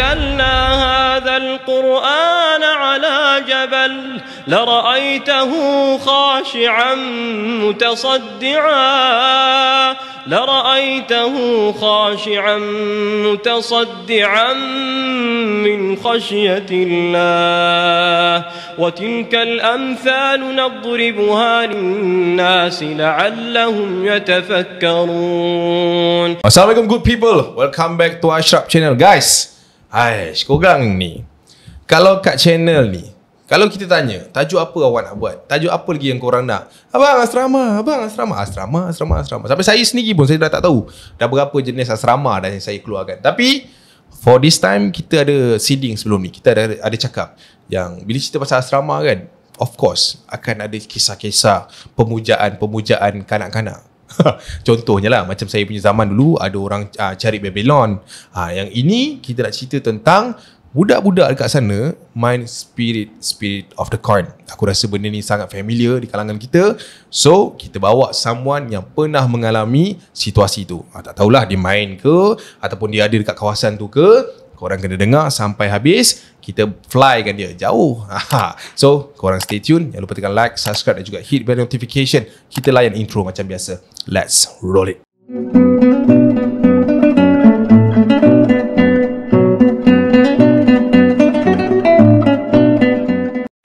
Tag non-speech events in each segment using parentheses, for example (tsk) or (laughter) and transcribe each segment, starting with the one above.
أنزلنا هذا القرآن على جبل لرأيته خاشعا متصدعا لرأيته خاشعا متصدعا من خشية الله وتلك الأمثال نضربها للناس لعلهم يتفكرون Assalamualaikum good people welcome back to Ashraf channel guys Hai, korang ni Kalau kat channel ni Kalau kita tanya Tajuk apa awak nak buat Tajuk apa lagi yang korang nak Abang asrama Abang asrama Asrama, asrama, asrama Sampai saya sendiri pun Saya dah tak tahu Dah berapa jenis asrama Dah yang saya keluarkan Tapi For this time Kita ada seeding sebelum ni Kita ada, ada cakap Yang bila cerita pasal asrama kan Of course Akan ada kisah-kisah Pemujaan-pemujaan kanak-kanak (laughs) Contohnya lah Macam saya punya zaman dulu Ada orang uh, cari Babylon uh, Yang ini Kita nak cerita tentang Budak-budak dekat sana Main spirit Spirit of the corn Aku rasa benda ni sangat familiar Di kalangan kita So Kita bawa someone Yang pernah mengalami Situasi tu uh, Tak tahulah dia main ke Ataupun dia ada dekat kawasan tu ke korang kena dengar sampai habis kita flykan dia jauh Aha. (laughs) so korang stay tune jangan lupa tekan like subscribe dan juga hit bell notification kita layan intro macam biasa let's roll it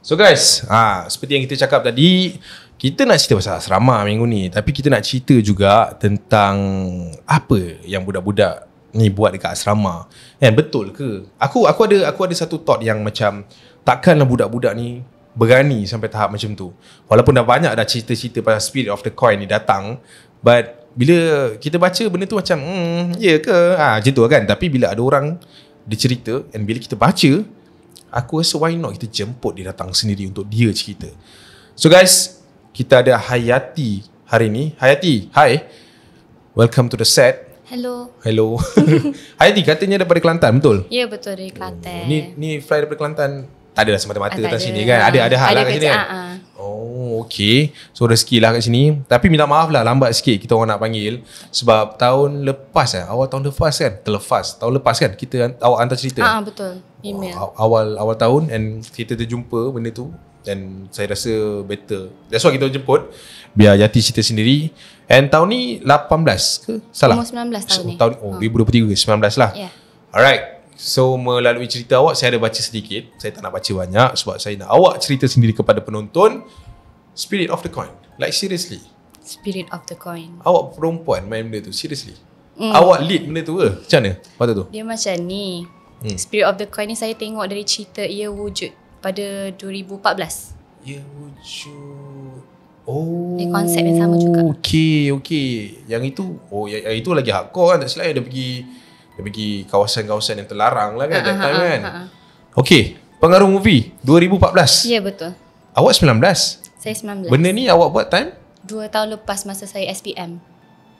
So guys, ha, seperti yang kita cakap tadi, kita nak cerita pasal asrama minggu ni. Tapi kita nak cerita juga tentang apa yang budak-budak ni buat dekat asrama kan betul ke aku aku ada aku ada satu thought yang macam takkanlah budak-budak ni berani sampai tahap macam tu walaupun dah banyak dah cerita-cerita pasal spirit of the coin ni datang but bila kita baca benda tu macam hmm ya ke ah ha, macam tu kan tapi bila ada orang dicerita, and bila kita baca aku rasa why not kita jemput dia datang sendiri untuk dia cerita so guys kita ada Hayati hari ni Hayati hi welcome to the set Hello. Hello. (laughs) Hai, Hayati katanya daripada Kelantan, betul? Ya, yeah, betul dari Kelantan. Oh, ni ni fly daripada Kelantan. Tak lah semata-mata ah, kat sini kan. Ada ada hal ada lah kat sini kan. Ah, ah. Oh, okay. So, rezeki lah kat sini. Tapi minta maaf lah, lambat sikit kita orang nak panggil. Sebab tahun lepas lah, awal tahun lepas kan, terlepas. Tahun lepas kan, kita awak hantar cerita. Ah betul. Email. Wah, awal awal tahun and kita terjumpa benda tu. Dan saya rasa better. That's why kita jemput. Biar Yati cerita sendiri. And tahun ni 18 ke? Salah. Umur 19 tahun so, ni. Tahun, oh, oh. 2023 19 lah. Yeah. Alright. So melalui cerita awak saya ada baca sedikit. Saya tak nak baca banyak sebab saya nak awak cerita sendiri kepada penonton. Spirit of the coin. Like seriously. Spirit of the coin. Awak perempuan main benda tu seriously. Mm. Awak lead benda tu ke? Macam mana? Waktu tu. Dia macam ni. Hmm. Spirit of the coin ni saya tengok dari cerita ia wujud pada 2014. Ia wujud Oh. Di konsep yang sama juga. Okey, okey. Yang itu oh yang, yang itu lagi hardcore kan tak silap ada pergi ada pergi kawasan-kawasan yang terlarang lah kan uh-huh, uh-huh, kan. Okey, pengaruh movie 2014. Ya betul. Awak 19. Saya 19. Benda ni awak buat time? Dua tahun lepas masa saya SPM.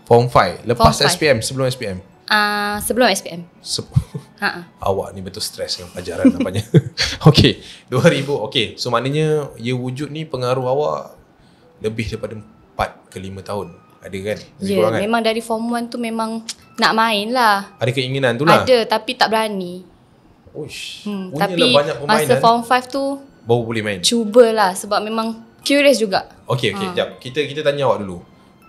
Form 5. Lepas Form 5. SPM, sebelum SPM. Ah, uh, sebelum SPM. Se- (laughs) awak ni betul stres dengan pelajaran nampaknya. (laughs) okey, 2000. Okey, so maknanya ia ya wujud ni pengaruh awak lebih daripada 4 ke 5 tahun ada kan? Ya, yeah, kan? memang dari form 1 tu memang nak main lah. Ada keinginan tu lah? Ada, tapi tak berani. Uish, hmm, tapi masa eh. form 5 tu baru boleh main. Cuba lah, sebab memang curious juga. Okay, okay, ha. jap. Kita kita tanya awak dulu.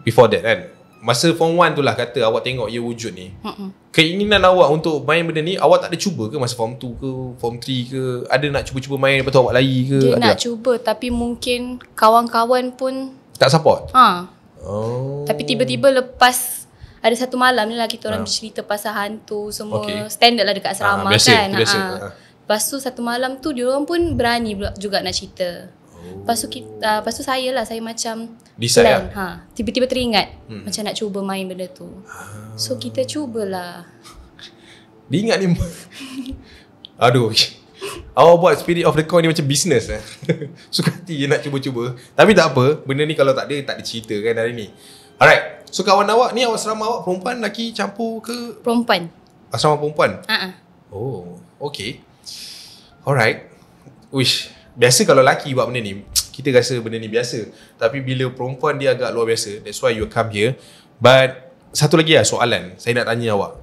Before that kan, masa form 1 tu lah kata awak tengok ia wujud ni Mm-mm. keinginan awak untuk main benda ni awak tak ada cuba ke masa form 2 ke form 3 ke ada nak cuba-cuba main lepas tu awak lari ke dia ada nak lah. cuba tapi mungkin kawan-kawan pun tak support ha. oh. tapi tiba-tiba lepas ada satu malam ni lah kita orang ha. cerita pasal hantu semua okay. standard lah dekat asrama ha, ha biasa, kan biasa. Ha, ha. Ha. lepas tu satu malam tu dia orang pun berani juga nak cerita Oh. Lepas tu, kita, uh, lepas tu saya lah, saya macam Decide plan. Lah. Ha, tiba-tiba teringat hmm. macam nak cuba main benda tu. Ha. So kita cubalah. Dia ingat ni. (laughs) Aduh. Awak buat spirit of the coin ni macam business eh. (laughs) Suka hati je nak cuba-cuba. Tapi tak apa, benda ni kalau tak ada, tak ada cerita kan hari ni. Alright. So kawan awak ni, awak serama awak perempuan lelaki campur ke? Perempuan. Asrama perempuan? Haa. Ha. Uh-uh. Oh, okay. Alright. Wish biasa kalau laki buat benda ni (tsk) kita rasa benda ni biasa tapi bila perempuan dia agak luar biasa that's why you come here but satu lagi lah soalan saya nak tanya awak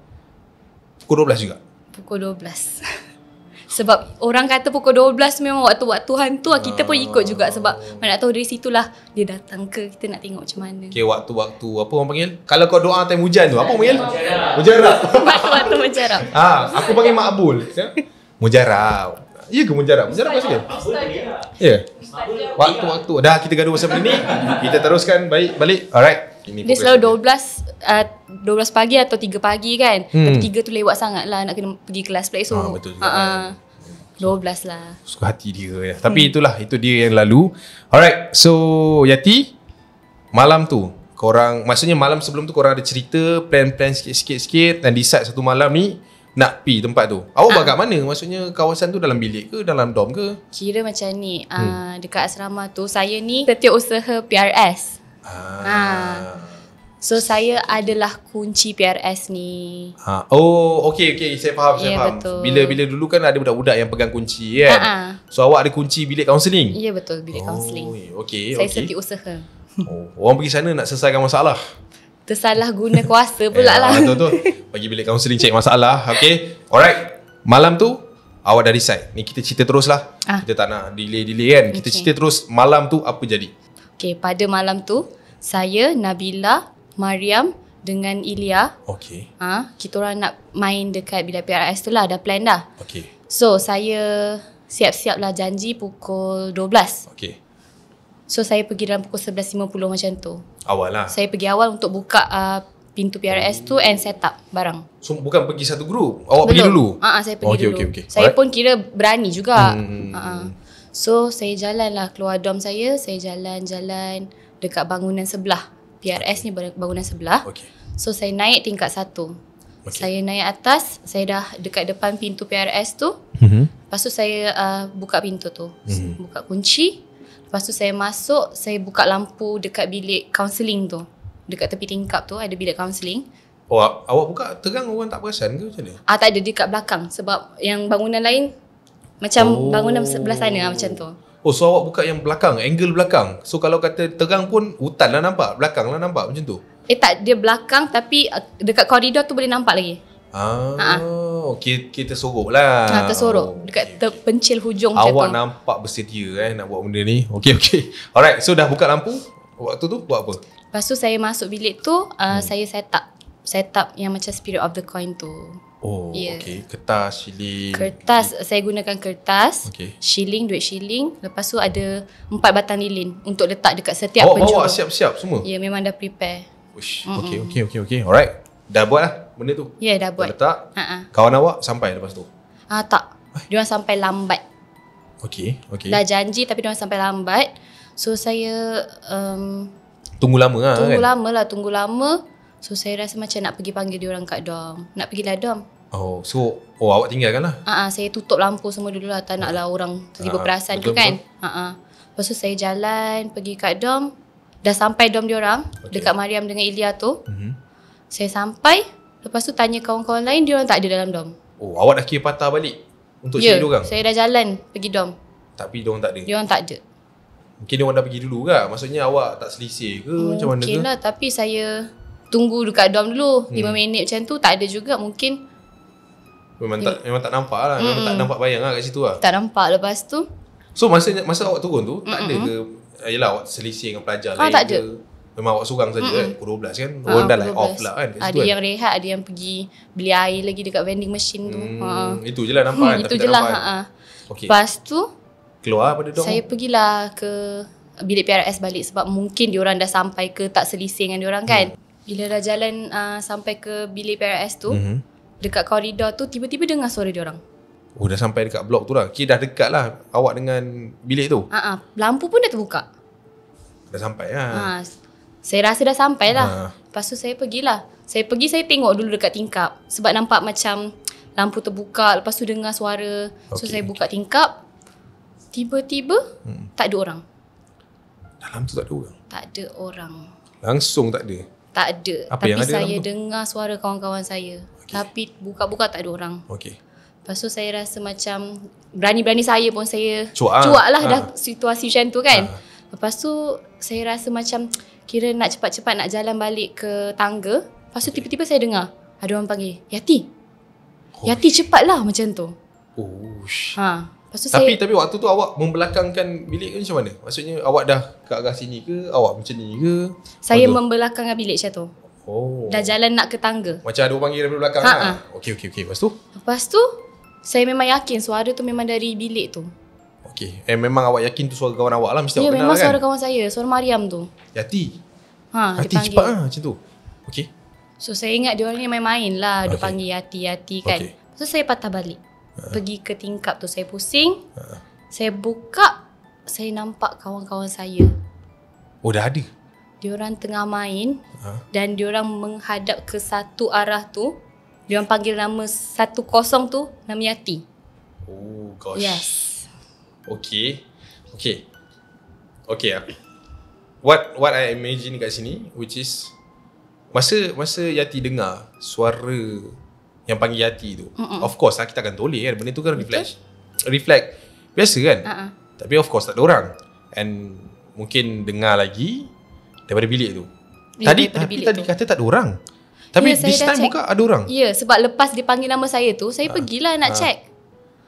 pukul 12 juga pukul 12 (laughs) sebab orang kata pukul 12 memang waktu-waktu hantu lah kita ah. pun ikut juga sebab mana tahu dari situlah dia datang ke kita nak tengok macam mana okay, waktu-waktu apa orang panggil kalau kau doa time hujan tu apa orang panggil mujarab (laughs) waktu-waktu mujarab ah, aku panggil makbul (laughs) mujarab Ya ke mujarab? Mujarab maksudnya? Ya. Yeah. Waktu-waktu. Dah kita gaduh pasal benda ni. Kita teruskan baik balik. Alright. Ini Dia selalu 12 uh, 12 pagi atau 3 pagi kan hmm. Tapi 3 tu lewat sangat lah Nak kena pergi kelas play So ah, betul juga uh, kan. 12 lah Suka hati dia ya. Tapi hmm. itulah Itu dia yang lalu Alright So Yati Malam tu Korang Maksudnya malam sebelum tu Korang ada cerita Plan-plan sikit-sikit Dan decide satu malam ni nak pi tempat tu. Awak uh. Ah. bagaimana? mana? Maksudnya kawasan tu dalam bilik ke dalam dom ke? Kira macam ni. Uh, hmm. dekat asrama tu saya ni setiap usaha PRS. Ha. Uh. Uh. So saya adalah kunci PRS ni. Ha. Uh. Oh, okey okey saya faham yeah, saya ya, faham. Bila-bila dulu kan ada budak-budak yang pegang kunci kan. ah. ah. So awak ada kunci bilik kaunseling? Ya yeah, betul, bilik oh, kaunseling. Okey okey. Saya okay. setiap usaha. Oh, orang pergi sana nak selesaikan masalah. (laughs) Tersalah guna kuasa pula eh, lah Betul betul Pergi bilik kaunseling cek masalah Okay Alright Malam tu Awak dah decide Ni kita cerita terus lah ah. Kita tak nak delay-delay kan Kita cerita terus Malam tu apa jadi Okay pada malam tu Saya Nabila Mariam Dengan Ilya Okay ah, ha, Kita orang nak main dekat bila PRS tu lah ada plan dah Okay So saya Siap-siap lah janji pukul 12 Okay So saya pergi dalam pukul 11.50 macam tu Awal lah Saya pergi awal untuk buka uh, pintu PRS tu And set up barang So bukan pergi satu grup Awak Betul. pergi dulu? Ah, uh-huh, saya pergi okay, dulu okay, okay. Saya Alright. pun kira berani juga hmm. uh-huh. So saya jalan lah keluar dom saya Saya jalan-jalan dekat bangunan sebelah PRS ni bangunan sebelah okay. So saya naik tingkat satu okay. Saya naik atas Saya dah dekat depan pintu PRS tu mm-hmm. Lepas tu saya uh, buka pintu tu mm-hmm. Buka kunci Lepas tu saya masuk, saya buka lampu dekat bilik counselling tu. Dekat tepi tingkap tu ada bilik counselling. Oh, awak buka terang orang tak perasan ke macam ni? Ah, tak ada dekat belakang sebab yang bangunan lain macam oh. bangunan sebelah sana lah, macam tu. Oh, so awak buka yang belakang, angle belakang. So kalau kata terang pun hutan lah nampak, belakang lah nampak macam tu. Eh tak, dia belakang tapi eh, dekat koridor tu boleh nampak lagi. Ah, ah. okay, oh, kita sorok lah. Ha, tersorok. Oh, dekat okay, terpencil hujung macam tu. Awak nampak bersedia eh, nak buat benda ni. Okay, okay. Alright, so dah buka lampu. Waktu tu buat apa? Lepas tu saya masuk bilik tu, uh, hmm. saya set up. Set up yang macam spirit of the coin tu. Oh, yeah. okay. Kertas, shilling. Kertas, okay. saya gunakan kertas. Okay. Shilling, duit shilling. Lepas tu ada empat batang lilin untuk letak dekat setiap awak penjuru. Awak siap-siap semua? Ya, yeah, memang dah prepare. Ush, okay, okay, okay, okay. Alright. Dah buat lah benda tu? Ya yeah, dah buat. Dah letak. Uh-uh. Kawan awak sampai lepas tu? Uh, tak. Eh. Dia sampai lambat. Okay, Okay. Dah janji tapi dia sampai lambat. So saya... Um, tunggu lama lah tunggu kan? Tunggu lama lah. Tunggu lama. So saya rasa macam nak pergi panggil dia orang kat dom. Nak pergi lah dom. Oh so oh, awak tinggalkan lah? Uh, uh, saya tutup lampu semua dulu lah. Tak nak lah orang tiba-tiba uh, perasan tu kan. Uh-uh. Lepas tu saya jalan pergi kat dom. Dah sampai dom dia orang. Okay. Dekat Mariam dengan Ilya tu. Uh-huh. Saya sampai Lepas tu tanya kawan-kawan lain Dia orang tak ada dalam dom Oh awak dah kira patah balik Untuk yeah, cari dia orang Saya dah jalan Pergi dom Tapi dia orang tak ada Dia orang tak ada Mungkin dia orang dah pergi dulu ke Maksudnya awak tak selisih ke hmm, Macam mana ke Mungkin lah tapi saya Tunggu dekat dom dulu 5 hmm. minit macam tu Tak ada juga mungkin Memang tak, memang tak nampak lah Memang mm. tak hmm. nampak bayang lah kat situ lah Tak nampak lepas tu So masa, masa awak turun tu Mm-mm. Tak ada ke eh, Yelah awak selisih dengan pelajar ah, lain tak ke Tak ada Memang awak seorang saja eh, kan Pukul 12 kan Orang dah like off lah kan Ada kan? yang kan? rehat Ada yang pergi Beli air lagi Dekat vending machine tu hmm, ha. Itu je lah nampak hmm, kan Itu je lah ha. ha. okay. Lepas tu Keluar pada dong Saya pergilah ke Bilik PRS balik Sebab mungkin Diorang dah sampai ke Tak selisih dengan diorang kan hmm. Bila dah jalan uh, Sampai ke Bilik PRS tu hmm. Dekat koridor tu Tiba-tiba dengar suara diorang Oh dah sampai dekat blok tu lah Okay dah dekat lah Awak dengan Bilik tu ha, ha. Lampu pun dah terbuka Dah sampai lah ha. Saya rasa dah sampai lah ha. Lepas tu saya pergilah Saya pergi saya tengok dulu dekat tingkap Sebab nampak macam Lampu terbuka Lepas tu dengar suara So okay, saya buka tingkap Tiba-tiba hmm. Tak ada orang Dalam tu tak ada orang? Tak ada orang Langsung tak ada? Tak ada Apa Tapi yang ada saya dengar suara kawan-kawan saya okay. Tapi buka-buka tak ada orang Okay Lepas tu saya rasa macam Berani-berani saya pun saya Cuak, ah. cuak lah ha. dah situasi macam tu kan ha. Lepas tu saya rasa macam Kira nak cepat-cepat nak jalan balik ke tangga. Lepas tu tiba-tiba saya dengar. Ada orang panggil. Yati. Oh. Yati cepatlah macam tu. Oh. Ha. Lepas tu tapi, saya, tapi waktu tu awak membelakangkan bilik ke macam mana? Maksudnya awak dah ke arah sini ke? Awak macam ni ke? Saya Aduh. membelakangkan bilik macam tu. Oh. Dah jalan nak ke tangga. Macam ada orang panggil dari belakang. Ha. Lah. Kan? Ha. okay okey, okey. Lepas tu? Lepas tu, saya memang yakin suara tu memang dari bilik tu. Okay. Eh memang awak yakin tu suara kawan awak lah mesti yeah, awak kenal kan? Ya memang suara kawan saya, suara Mariam tu. Yati. Ha, Yati cepat ah macam tu. Okey. So saya ingat dia orang ni main-main lah, okay. dia panggil Yati, Yati kan. Okay. So saya patah balik. Uh-huh. Pergi ke tingkap tu saya pusing. Uh-huh. Saya buka, saya nampak kawan-kawan saya. Oh dah ada. Dia orang tengah main uh-huh. dan dia orang menghadap ke satu arah tu. Dia orang panggil nama satu kosong tu, nama Yati. Oh gosh. Yes. Okay Okay Okay lah What what I imagine kat sini Which is Masa masa Yati dengar Suara Yang panggil Yati tu Mm-mm. Of course lah kita akan toleh kan Benda tu kan reflect Reflect Biasa kan uh-uh. Tapi of course tak ada orang And Mungkin dengar lagi Daripada bilik tu ya, Tadi Tapi tadi kata tak ada orang Tapi ya, this time check. buka ada orang Ya sebab lepas dipanggil nama saya tu Saya uh, pergilah nak uh, check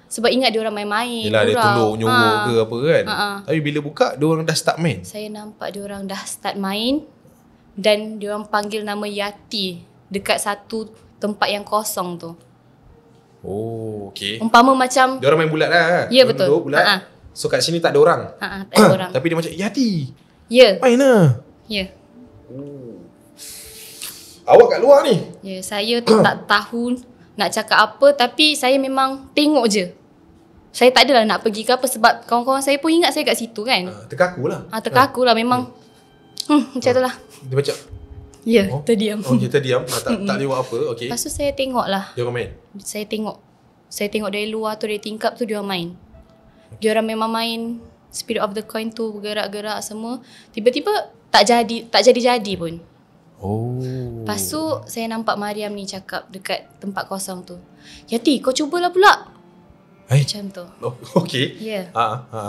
sebab ingat dia orang main-main Yelah, dia tolong nyowo ha. Ah. ke apa kan ha. tapi bila buka dia orang dah start main saya nampak dia orang dah start main dan dia orang panggil nama Yati dekat satu tempat yang kosong tu oh okey umpama macam dia orang main bulat lah eh? ya yeah, betul duduk bulat. so kat sini tak ada orang ha tak ada orang tapi dia macam Yati ya yeah. main lah ya yeah. oh. awak kat luar ni ya yeah, saya tak tahu nak cakap apa tapi saya memang tengok je saya tak adalah nak pergi ke apa sebab kawan-kawan saya pun ingat saya kat situ kan. Uh, terkaku lah. Ah, terkaku lah memang. Hmm. hmm macam itulah. Ah, dia baca. Ya, yeah, oh. terdiam. Oh, dia terdiam. Ah, tak, tak lewat apa. Okay. Lepas tu saya tengok lah. Dia orang main? Saya tengok. Saya tengok dari luar tu, dari tingkap tu dia orang main. Dia orang memang main. Spirit of the coin tu bergerak-gerak semua. Tiba-tiba tak jadi tak jadi-jadi pun. Oh. Lepas tu saya nampak Mariam ni cakap dekat tempat kosong tu. Yati, kau cubalah pula. Hai. Eh? Macam tu. Oh, (laughs) okay. Ya. Yeah. Ha, ha.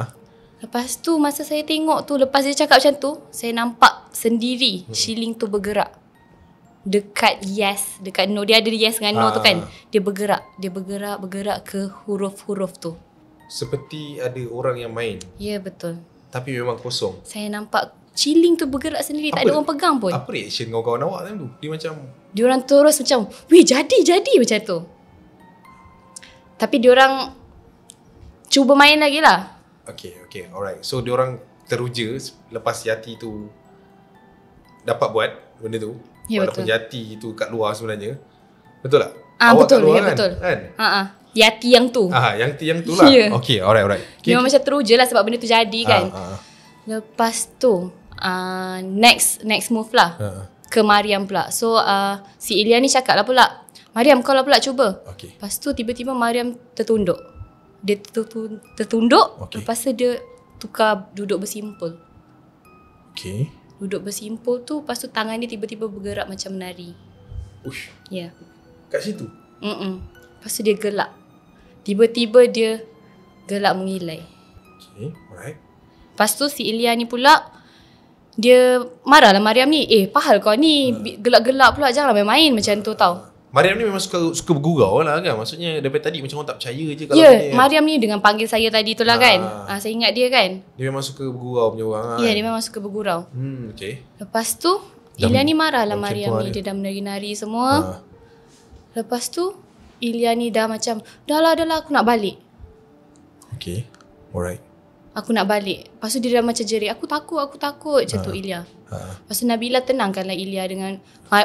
Lepas tu masa saya tengok tu lepas dia cakap macam tu, saya nampak sendiri hmm. shilling tu bergerak. Dekat yes, dekat no. Dia ada yes dengan no ha. tu ah. kan. Dia bergerak, dia bergerak, bergerak ke huruf-huruf tu. Seperti ada orang yang main. Ya, yeah, betul. Tapi memang kosong. Saya nampak shilling tu bergerak sendiri, apa, tak ada orang pegang pun. Apa reaction kau kawan awak tu? Dia macam Dia orang terus macam, "Weh, jadi, jadi" macam tu. Tapi diorang cuba main lagi lah. Okay, okay, alright. So, diorang teruja lepas Yati tu dapat buat benda tu. Ya, yeah, betul. Yati tu kat luar sebenarnya. Betul tak? Ah, Awak betul, ya, kan? betul. Kan? Ha, ha. Yati yang tu. Ah, yang ti yang tu lah. Yeah. Okay, alright, alright. Okay, Memang okay. macam teruja lah sebab benda tu jadi ha, kan. Ha. Lepas tu, uh, next next move lah. Ha. Ke Mariam pula. So, uh, si Ilya ni cakap lah pula. Mariam, kau lah pula cuba. Okay. Lepas tu, tiba-tiba Mariam tertunduk dia tertunduk okay. lepas tu dia tukar duduk bersimpul. Okey. Duduk bersimpul tu lepas tu tangan dia tiba-tiba bergerak macam menari. Ush. Ya. Yeah. Kat situ. Mm-mm. Lepas tu dia gelak. Tiba-tiba dia gelak mengilai. Okey. Alright. Lepas tu si Ilya ni pula dia marahlah Mariam ni. Eh, pahal kau ni. Hmm. Gelak-gelak pula. Janganlah main-main macam tu tau. Mariam ni memang suka suka bergurau lah kan Maksudnya daripada tadi macam orang tak percaya je kalau Ya yeah, kan. Mariam ni dengan panggil saya tadi tu lah ha. kan ha, Saya ingat dia kan Dia memang suka bergurau punya orang lah Ya yeah, kan. dia memang suka bergurau hmm, okay. Lepas tu Ilya ni marah lah, lah Mariam ni dia. dia dah menari-nari semua ha. Lepas tu Ilya ni dah macam Dah lah dah lah aku nak balik Okay alright Aku nak balik Lepas tu dia dah macam jerit Aku takut aku takut macam ha. tu Ilya ha. Lepas Nabila tenangkanlah Ilya dengan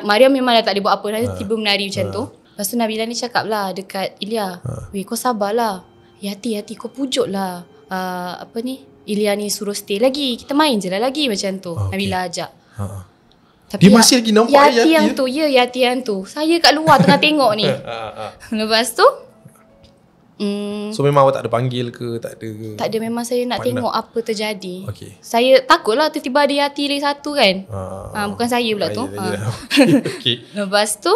Maria memang dah tak ada buat apa Nanti ha. tiba menari macam ha. tu Lepas Nabila ni cakaplah dekat Ilya ha. Weh kau sabarlah Yati yati kau pujuk lah uh, Apa ni Ilya ni suruh stay lagi Kita main je lah lagi macam tu okay. Nabila ajak ha. Tapi Dia lah, masih ya, lagi nampak Yati, yati yang ya. tu Ya Yati ya, yang tu Saya kat luar tengah (laughs) tengok ni ha, ha, ha. Lepas tu Hmm. So memang awak tak ada panggil ke Tak ada ke Tak ada memang saya nak tengok nak. Apa terjadi okay. Saya takut lah Tiba-tiba ada hati lagi satu kan ah, ah, Bukan saya pula tu ah. (laughs) okay. (laughs) Lepas tu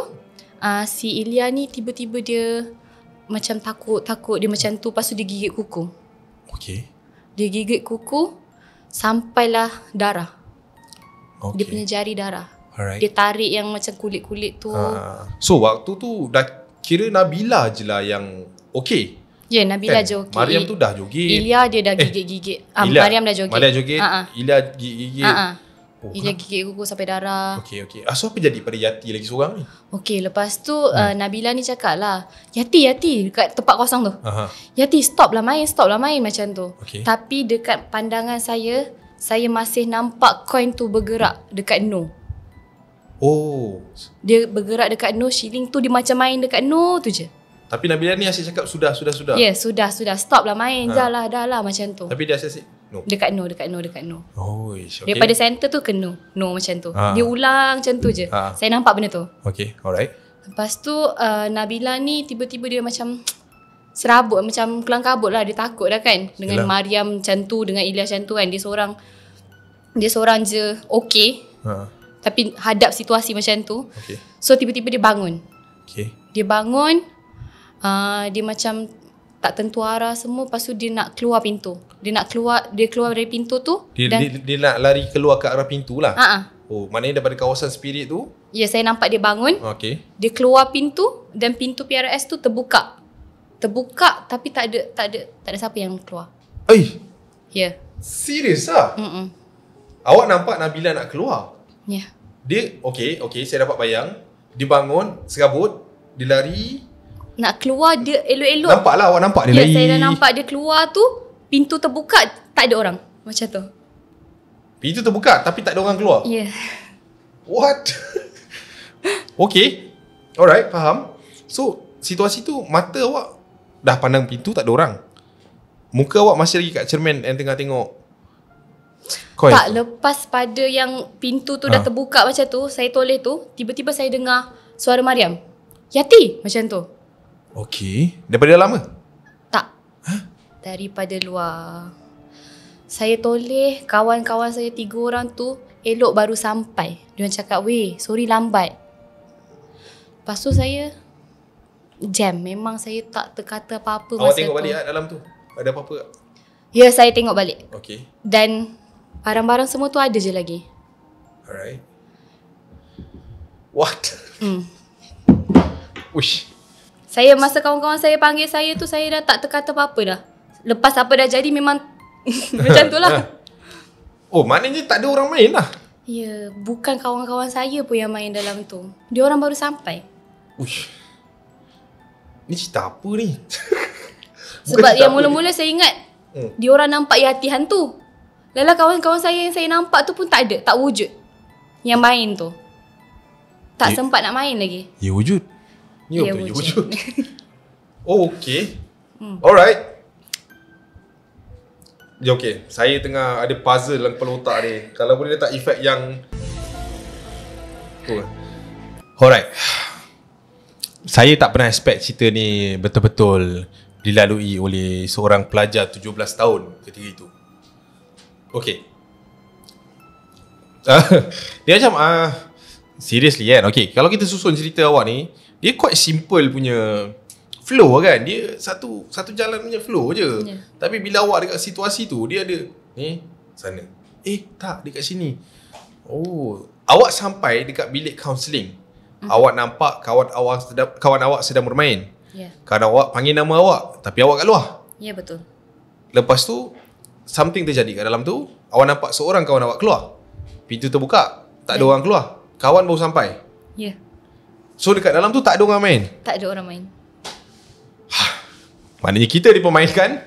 ah, Si Ilya ni tiba-tiba dia Macam takut-takut Dia macam tu Lepas tu dia gigit kuku okay. Dia gigit kuku Sampailah darah okay. Dia punya jari darah Alright. Dia tarik yang macam kulit-kulit tu ah. So waktu tu dah Kira Nabila je lah yang okey. Ya, yeah, Nabila kan? joget. Maryam tu dah joget. Ilya dia dah eh, gigit-gigit. Eh, ah, Maryam dah joget. Maryam joget. Uh-huh. Ilya gigit-gigit. Uh-huh. Oh, Ilya kan? gigit gugur sampai darah. Okey, okey. Ah, so apa jadi pada Yati lagi seorang ni? Okey, lepas tu hmm. uh, Nabila ni cakap lah. Yati, Yati. Dekat tempat kosong tu. Uh-huh. Yati, stop lah main. Stop lah main macam tu. Okay. Tapi dekat pandangan saya, saya masih nampak koin tu bergerak dekat no. Oh. Dia bergerak dekat no. Shilling tu dia macam main dekat no tu je. Tapi Nabi Dhani asyik cakap sudah, sudah, sudah. Ya, yeah, sudah, sudah. Stop lah main. Ha. Dah dah lah macam tu. Tapi dia asyik asyik no. Dekat no, dekat no, dekat no. Oh, ish. Okay. Daripada center tu ke no. No macam tu. Ha. Dia ulang macam tu je. Ha. Saya nampak benda tu. Okay, alright. Lepas tu uh, Nabila ni tiba-tiba dia macam serabut macam kelang kabut lah dia takut dah kan dengan Yalah. Mariam macam dengan Ilyas macam kan dia seorang dia seorang je okey ha. tapi hadap situasi macam tu okay. so tiba-tiba dia bangun okay. dia bangun Ah, dia macam tak tentu arah semua lepas tu dia nak keluar pintu dia nak keluar dia keluar dari pintu tu dia, dan dia, dia nak lari keluar ke arah pintu lah uh-uh. oh maknanya daripada kawasan spirit tu ya saya nampak dia bangun okay. dia keluar pintu dan pintu PRS tu terbuka terbuka tapi tak ada tak ada tak ada siapa yang keluar Eh ya serius ah Mm-mm. awak nampak Nabila nak keluar ya yeah. dia okay okay saya dapat bayang dia bangun segabut dia lari nak keluar dia elok-elok. Nampak lah awak nampak dia yeah, lagi. Ya, saya dah nampak dia keluar tu, pintu terbuka, tak ada orang. Macam tu. Pintu terbuka tapi tak ada orang keluar? Ya. Yeah. What? (laughs) okay. Alright, faham. So, situasi tu mata awak dah pandang pintu tak ada orang. Muka awak masih lagi kat cermin yang tengah tengok Koi tak tu. lepas pada yang pintu tu ha. dah ah. terbuka macam tu, saya toleh tu, tiba-tiba saya dengar suara Mariam. Yati macam tu. Okey. Daripada dalam ke? Tak. Huh? Daripada luar. Saya toleh kawan-kawan saya tiga orang tu elok baru sampai. Dia cakap, weh, sorry lambat. Lepas tu saya jam. Memang saya tak terkata apa-apa Awak tengok balik lah dalam tu? Ada apa-apa tak? Ya, saya tengok balik. Okey. Dan barang-barang semua tu ada je lagi. Alright. What? Hmm. Wish. Saya masa kawan-kawan saya panggil saya tu saya dah tak terkata apa-apa dah. Lepas apa dah jadi memang (laughs) macam tu lah. (laughs) Oh maknanya tak ada orang main lah. Ya, bukan kawan-kawan saya pun yang main dalam tu. Dia orang baru sampai. Uish. Ni cerita apa ni? (laughs) Sebab yang mula-mula saya ingat hmm. dia orang nampak hati hantu. Lala kawan-kawan saya yang saya nampak tu pun tak ada, tak wujud. Yang main tu. Tak ye, sempat nak main lagi. Ya wujud. Ni apa okay. Alright. Ya, okay. Saya tengah ada puzzle dalam kepala otak ni. Kalau boleh letak efek yang... Oh. Alright. Saya tak pernah expect cerita ni betul-betul dilalui oleh seorang pelajar 17 tahun ketika itu. Okay. Uh, (laughs) dia macam... Uh, Seriously kan Okay Kalau kita susun cerita awak ni Dia quite simple punya Flow lah kan Dia satu Satu jalan punya flow je yeah. Tapi bila awak dekat situasi tu Dia ada Ni eh, Sana Eh tak Dekat sini Oh Awak sampai dekat bilik counselling mm-hmm. Awak nampak kawan awak sedang, kawan awak sedang bermain yeah. Kawan awak panggil nama awak Tapi awak kat luar Ya yeah, betul Lepas tu Something terjadi kat dalam tu Awak nampak seorang kawan awak keluar Pintu terbuka Tak yeah. ada ya. orang keluar Kawan baru sampai? Ya. Yeah. So dekat dalam tu tak ada orang main? Tak ada orang main. Maknanya kita dipermainkan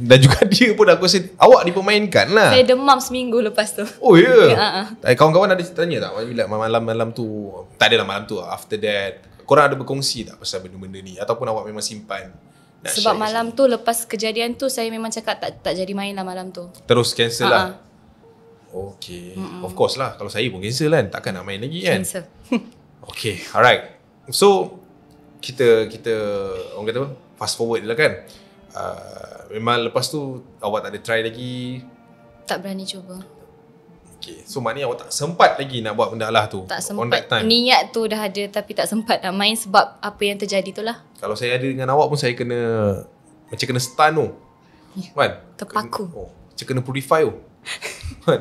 dan juga (laughs) dia pun aku rasa awak dipermainkan lah. Saya demam seminggu lepas tu. Oh ya? Yeah. Ya, uh ah. eh, Kawan-kawan ada tanya tak bila malam-malam tu? Tak adalah malam tu after that. Korang ada berkongsi tak pasal benda-benda ni? Ataupun awak memang simpan? Sebab malam tu lepas kejadian tu saya memang cakap tak tak jadi main lah malam tu. Terus cancel uh-uh. lah? Ah. Okay. Mm-mm. Of course lah. Kalau saya pun cancel kan. Takkan nak main lagi kan. Cancel. (laughs) okay. Alright. So, kita, kita, orang kata apa? Fast forward lah kan. Uh, memang lepas tu, awak tak ada try lagi. Tak berani cuba. Okay. So, maknanya awak tak sempat lagi nak buat benda lah tu. Tak sempat. time. Niat tu dah ada tapi tak sempat nak main sebab apa yang terjadi tu lah. Kalau saya ada dengan awak pun saya kena, macam kena stun tu. Ya. Kan? Terpaku. oh, macam kena purify tu. (laughs) Kan?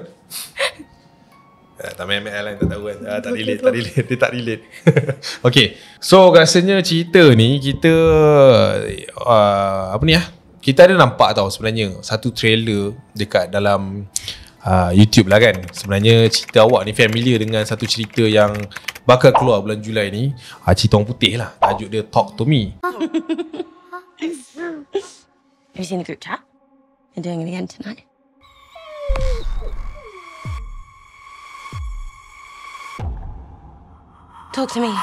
(laughs) Eh, tak main ML lah tak tahu kan ah, tak, relate, tak relate (laughs) dia tak relate (laughs) Okay so rasanya cerita ni kita uh, apa ni ah kita ada nampak tau sebenarnya satu trailer dekat dalam uh, YouTube lah kan sebenarnya cerita awak ni familiar dengan satu cerita yang bakal keluar bulan Julai ni uh, cerita orang putih lah tajuk dia Talk To Me Have you seen the group chat? They're doing it again tonight. Talk to me.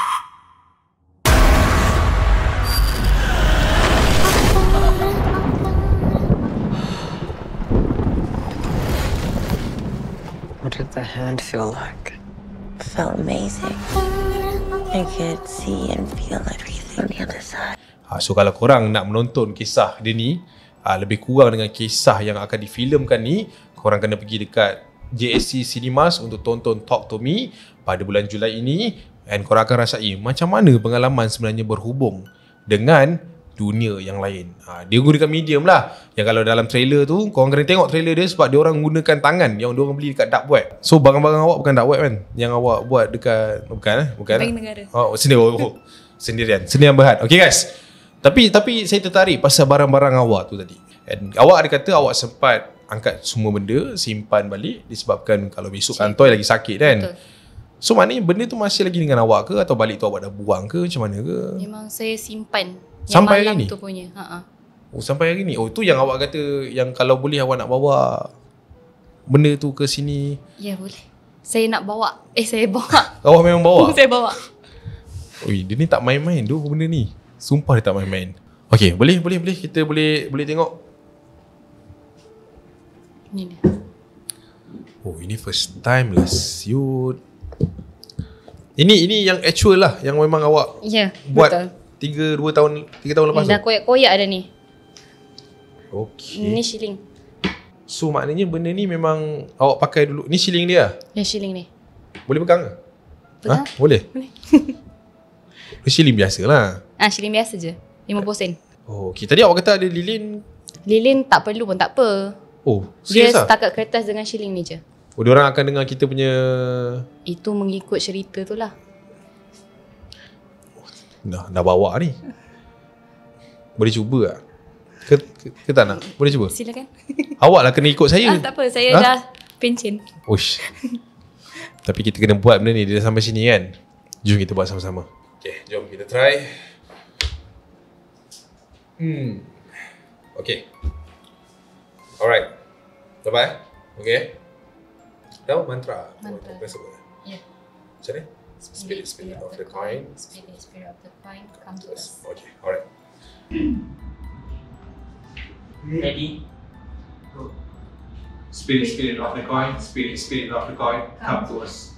What did the hand feel like? It felt amazing. I could see and feel everything on the other side. Ah, so kalau korang nak menonton kisah dia ni, ha, lebih kurang dengan kisah yang akan difilmkan ni, korang kena pergi dekat JSC Cinemas untuk tonton Talk To Me pada bulan Julai ini And korang akan rasai eh, macam mana pengalaman sebenarnya berhubung dengan dunia yang lain. Ha, dia gunakan medium lah. Yang kalau dalam trailer tu, korang kena tengok trailer dia sebab dia orang gunakan tangan yang dia orang beli dekat dark web. So, barang-barang awak bukan dark web kan? Yang awak buat dekat... Oh, bukan eh? Bukan. Bank lah. negara. Oh, oh, sendiri. Oh, oh. (laughs) Sendirian. Sendirian berhad. Okay guys. Tapi tapi saya tertarik pasal barang-barang awak tu tadi. And awak ada kata awak sempat angkat semua benda, simpan balik disebabkan kalau besok kantoi lagi sakit kan? Betul. So maknanya benda tu masih lagi dengan awak ke atau balik tu awak dah buang ke macam mana ke? Memang saya simpan. sampai hari ni? Tu punya. Ha-ha. Oh sampai hari ni? Oh tu yang awak kata yang kalau boleh awak nak bawa benda tu ke sini. Ya boleh. Saya nak bawa. Eh saya bawa. (laughs) awak memang bawa? (laughs) saya bawa. Ui dia ni tak main-main tu benda ni. Sumpah dia tak main-main. Okay boleh boleh boleh kita boleh boleh tengok. Ini dia. Oh ini first time lah siut. Ini ini yang actual lah yang memang awak yeah, buat tiga dua tahun tiga tahun lepas. Ni dah koyak-koyak ada ni. Okey. Ni shilling. So maknanya benda ni memang awak pakai dulu. Ni shilling dia. Ya shilling ni. Boleh pegang ke? Pegang. Ha? Boleh. Boleh. (laughs) shilling lah. Ah ha, shilling biasa je. 50 sen. Oh, okey. Tadi awak kata ada lilin. Lilin tak perlu pun tak apa. Oh, dia ah? setakat kertas dengan shilling ni je. Oh, diorang akan dengar kita punya... Itu mengikut cerita tu lah. Dah, dah bawa ni. Boleh cuba tak? Ke, ke, ke tak nak? Boleh cuba? Silakan. Awak lah kena ikut saya. Ah, tak apa, saya ha? dah pencin. Ush. Tapi kita kena buat benda ni. Dia dah sampai sini kan? Jom kita buat sama-sama. Okay, jom kita try. Hmm. Okay. Alright. Dapat eh? Okay. That one mantra. Mantra. Yeah. Macam ni? Spirit, spirit, spirit, spirit of, of the coin. Spirit, spirit of the coin. Come to us. Okay, alright. Ready? Go. Spirit, spirit of the coin. Spirit, spirit of the coin. Come, to us.